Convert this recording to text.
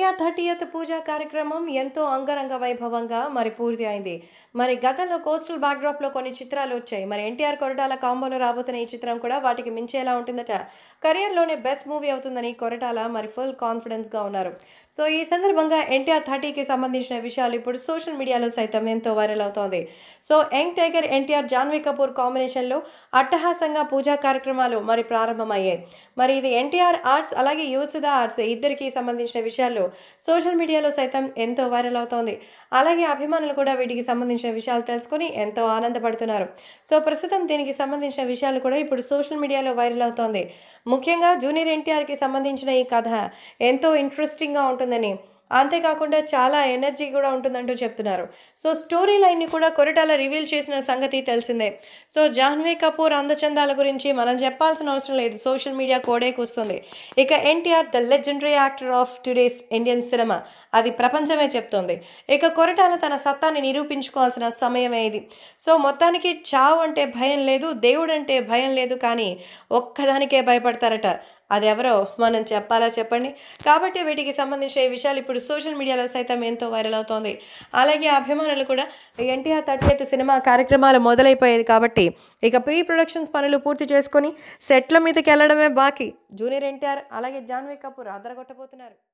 NTR thirtieth పూజా కార్యక్రమం ఎంతో అంగరంగ వైభవంగా మరి పూర్తి అయింది మరి గతంలో కోస్టల్ బ్యాక్డ్రాప్లో కొన్ని చిత్రాలు వచ్చాయి మరి ఎన్టీఆర్ కొరటాల కాంబోలో రాబోతున్న ఈ చిత్రం కూడా వాటికి మించేలా ఉంటుందట కెరియర్లోనే బెస్ట్ మూవీ అవుతుందని కొరటాల మరి ఫుల్ కాన్ఫిడెన్స్గా ఉన్నారు సో ఈ సందర్భంగా ఎన్టీఆర్ థర్టీకి సంబంధించిన విషయాలు ఇప్పుడు సోషల్ మీడియాలో సైతం ఎంతో వైరల్ అవుతోంది so young tiger NTR Janhvi Kapoor కాంబినేషన్లో అట్టహాసంగా పూజా కార్యక్రమాలు మరి ప్రారంభమయ్యాయి మరి ఇది ఎన్టీఆర్ ఆర్ట్స్ అలాగే యువసుధ ఆర్ట్స్ ఇద్దరికి సంబంధించిన విషయాల్లో సోషల్ మీడియాలో సైతం ఎంతో వైరల్ అవుతోంది అలాగే అభిమానులు కూడా వీటికి సంబంధించిన విషయాలు తెలుసుకొని ఎంతో ఆనందపడుతున్నారు సో ప్రస్తుతం దీనికి సంబంధించిన విషయాలు కూడా ఇప్పుడు సోషల్ మీడియాలో వైరల్ అవుతోంది ముఖ్యంగా జూనియర్ ఎన్టీఆర్కి సంబంధించిన ఈ కథ ఎంతో ఇంట్రెస్టింగ్గా ఉంటుందని అంతేకాకుండా చాలా ఎనర్జీ కూడా ఉంటుందంటూ చెప్తున్నారు సో స్టోరీ లైన్ని కూడా కొరటాల రివీల్ చేసిన సంగతి తెలిసిందే సో జాహ్నవి కపూర్ అందచందాల గురించి మనం చెప్పాల్సిన అవసరం లేదు సోషల్ మీడియా కోడే కూస్తుంది ఇక NTR the legendary actor of today's Indian cinema అది ప్రపంచమే చెప్తోంది ఇక కొరటాల తన సత్తాన్ని నిరూపించుకోవాల్సిన సమయమే ఇది సో మొత్తానికి చావు అంటే భయం లేదు దేవుడంటే భయం లేదు కానీ ఒక్కదానికే భయపడతారట అదెవరో మనం చెప్పాలా చెప్పండి కాబట్టి వీటికి సంబంధించిన ఈ విషయాలు ఇప్పుడు సోషల్ మీడియాలో సైతం ఎంతో వైరల్ అవుతోంది అలాగే అభిమానులు కూడా ఎన్టీఆర్ థర్టీ సినిమా కార్యక్రమాలు మొదలైపోయేది కాబట్టి ఇక ప్రీ ప్రొడక్షన్స్ పనులు పూర్తి చేసుకొని సెట్ల మీదకి వెళ్ళడమే బాకీ జూనియర్ ఎన్టీఆర్ అలాగే జాన్వీ కపూర్ అదరగొట్టబోతున్నారు